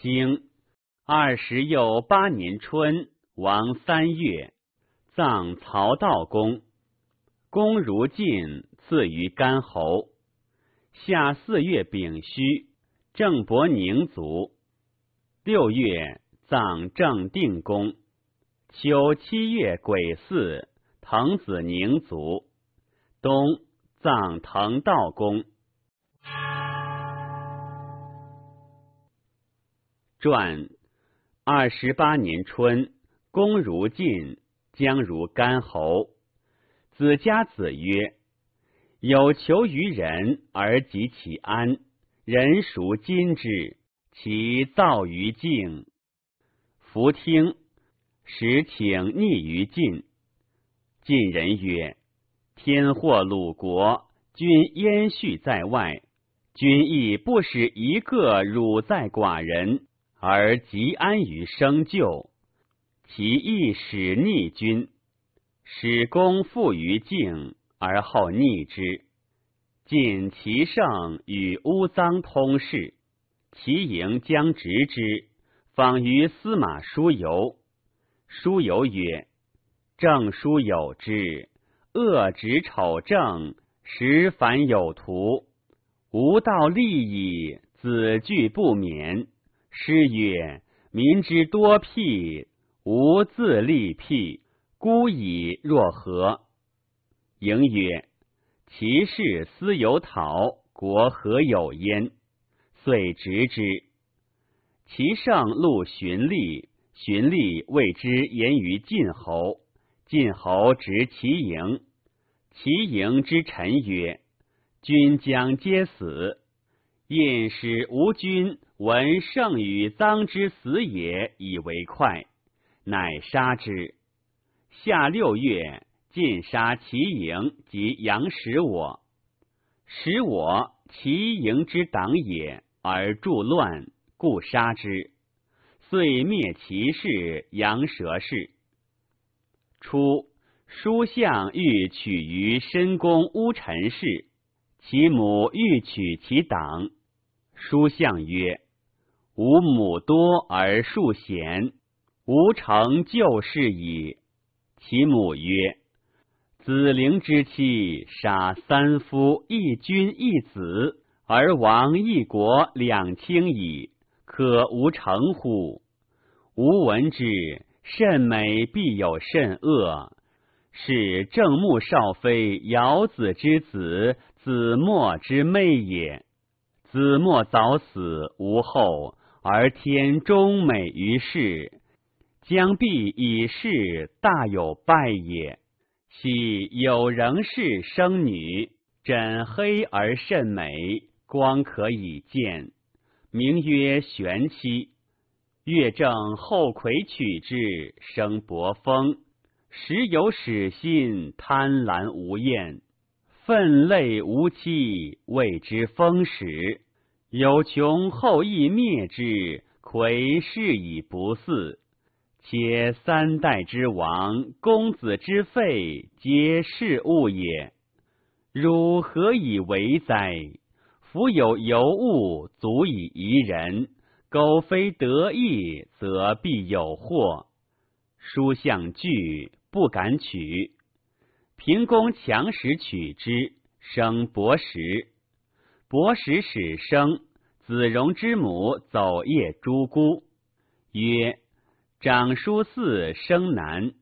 经二十又八年春，王三月葬曹道公，公如晋，赐于干侯。夏四月丙戌，郑伯宁卒。六月葬郑定公。秋七月癸巳，滕子宁卒。冬葬滕道公。传二十八年春，公如晋，将如干侯。子家子曰：“有求于人而及其安，人孰今之？其造于境，弗听。使请逆于晋。晋人曰：‘天祸鲁国，君焉恤在外？君亦不使一个辱在寡人。’”而极安于生旧，其意使逆君，使功复于静而后逆之。尽其盛与污脏通事，其盈将执之。访于司马叔游，叔游曰：“正书有之，恶直丑正，实凡有徒，无道利矣。子惧不免。”诗曰：“民之多辟，无自立辟，孤以若何？”赢曰：“其事私有讨，国何有焉？”遂执之。其胜路荀吏，荀吏谓之言于晋侯。晋侯执其营，其营之臣曰：“君将皆死。”因使吴军闻胜与臧之死也，以为快，乃杀之。夏六月，尽杀其营及杨使我，使我其营之党也，而助乱，故杀之。遂灭其氏杨蛇氏。初，叔向欲取于申公巫臣氏，其母欲取其党。书相曰：“吾母多而数贤，吾成就是矣。”其母曰：“子陵之妻杀三夫一君一子，而亡一国两卿矣，可无成乎？”吾闻之，甚美必有甚恶，是正木少妃尧子之子，子墨之妹也。子莫早死无后，而天终美于世，将必以世大有败也。昔有仍是生女，枕黑而甚美，光可以见，名曰玄妻。月正后魁取之，生伯风。时有始心贪婪无厌，愤泪无期，谓之风始。有穷后亦灭之，魁是以不嗣。且三代之王，公子之废，皆是物也。汝何以为哉？夫有尤物足以宜人，苟非得意，则必有祸。书相拒，不敢取。平公强使取之，生薄石。伯识始生，子荣之母走夜诸姑，曰：“长叔嗣生男，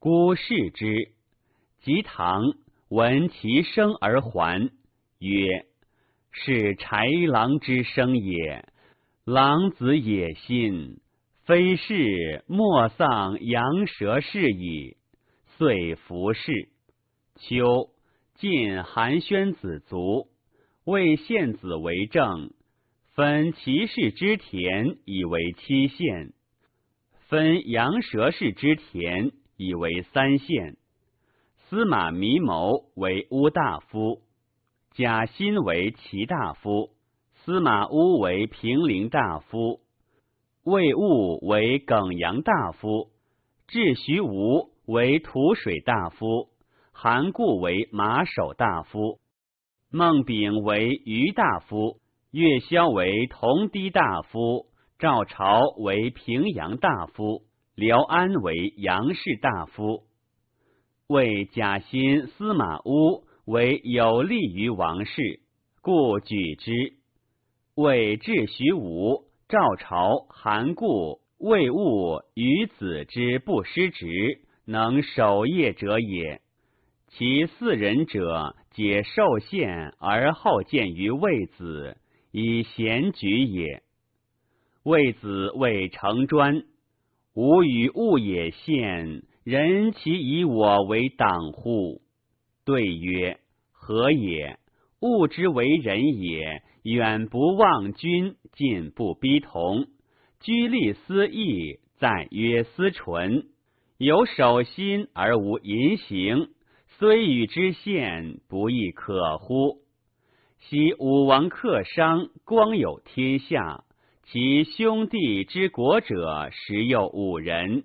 姑视之。”及唐闻其声而还，曰：“是豺狼之声也，狼子野心，非是莫丧羊舌是矣。”遂服侍。秋，晋韩宣子卒。魏献子为政，分齐氏之田以为七县，分羊舌氏之田以为三县。司马迷牟为乌大夫，贾辛为齐大夫，司马乌为平陵大夫，魏务为耿阳大夫，至徐吴为吐水大夫，韩固为马首大夫。孟炳为余大夫，岳萧为同堤大夫，赵朝为平阳大夫，辽安为杨氏大夫。为贾欣、司马乌为有利于王室，故举之。为至徐武、赵朝、韩固、魏务与子之不失职，能守业者也。其四人者，皆受献而后见于魏子，以贤举也。魏子谓成专：“吾与物也，献人其以我为党乎？”对曰：“何也？物之为人也，远不忘君，近不逼同，居利思义，在曰思纯，有守心而无淫行。”虽与之县，不亦可乎？昔武王克商，光有天下，其兄弟之国者十有五人，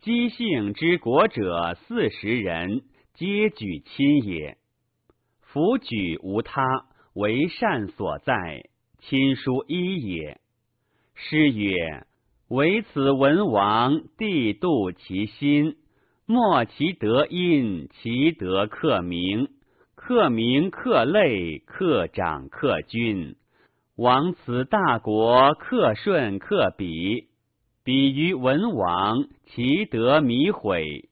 姬姓之国者四十人，皆举亲也。夫举无他，为善所在，亲疏一也。诗曰：“唯此文王，帝度其心。”莫其德因，其德克明；克明克类，克长克君。王此大国，克顺克比。比于文王，其德弥毁。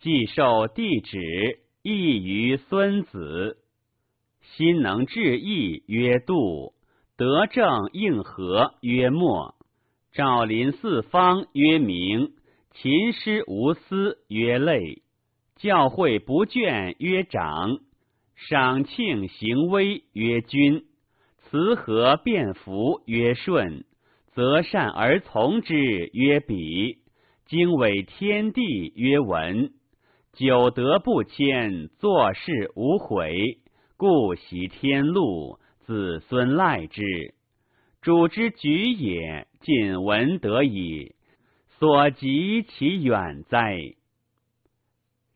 既受帝旨，亦于孙子。心能致义曰度，德正应和曰末。兆临四方曰明。秦师无私曰累，教诲不倦曰长，赏庆行威曰君，慈和便服曰顺，择善而从之曰比，经纬天地曰文，久德不迁，做事无悔，故习天禄，子孙赖之。主之举也，尽文得矣。所及其远哉？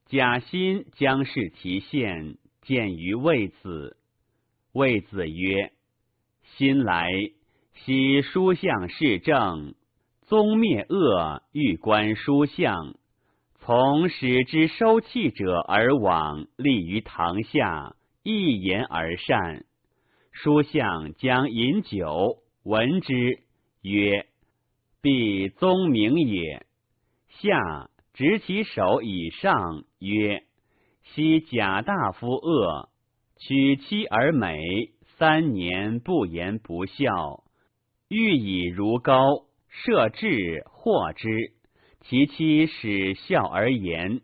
贾心将适其县，见于魏子。魏子曰：“新来，昔书相事政，宗灭恶，欲观书相。从使之收气者而往，立于堂下，一言而善。书相将饮酒，闻之曰。”必宗明也。下执其手以上曰：“昔贾大夫恶娶妻而美，三年不言不孝，欲以如高设志获之。其妻使笑而言，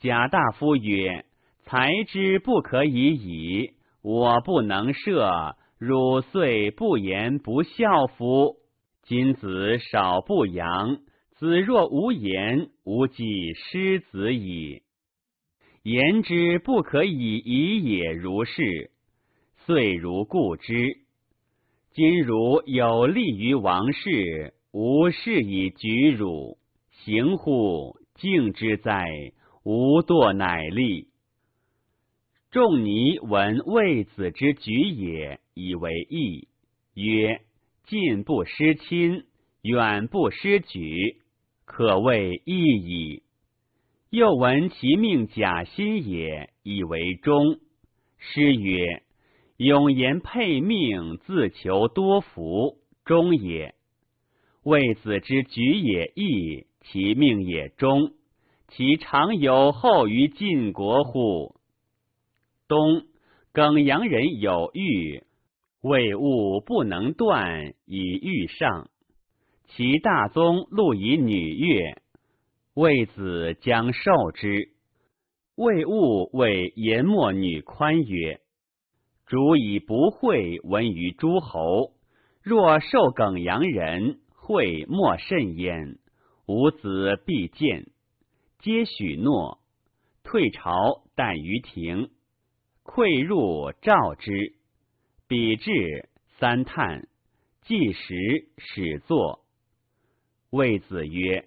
贾大夫曰：‘才之不可以矣，我不能射，汝遂不言不孝夫。’”今子少不扬，子若无言，吾既失子矣。言之不可以已也。如是，遂如故之。今如有利于王室，吾事以举汝，行乎敬之哉？吾惰乃立。仲尼闻卫子之举也，以为义，曰。近不失亲，远不失举，可谓义矣。又闻其命假心也，以为忠。诗曰：“永言配命，自求多福。”忠也。魏子之举也义，其命也忠，其常有后于晋国乎？东耿阳人有欲。魏物不能断以欲上，其大宗录以女乐。魏子将受之，魏物谓言末女宽曰：“主以不讳闻于诸侯，若受耿阳人讳莫甚焉。吾子必见，皆许诺，退朝待于庭，愧入召之。”礼至三叹，即时始作。谓子曰：“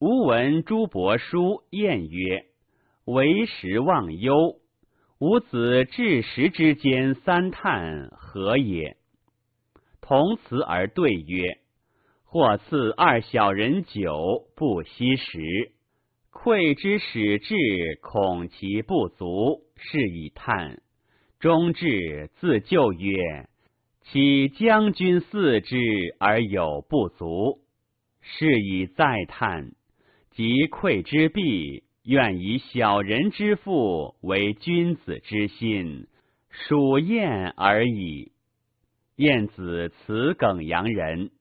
吾闻诸伯叔，晏曰：‘为时忘忧。’吾子至时之间三叹，何也？”同辞而对曰：“或赐二小人酒，不息食，愧之始至，恐其不足，是以叹。”中志自咎曰：“岂将军四之而有不足，是以再叹。及愧之弊，愿以小人之腹为君子之心，属燕而已。”晏子，辞耿阳人。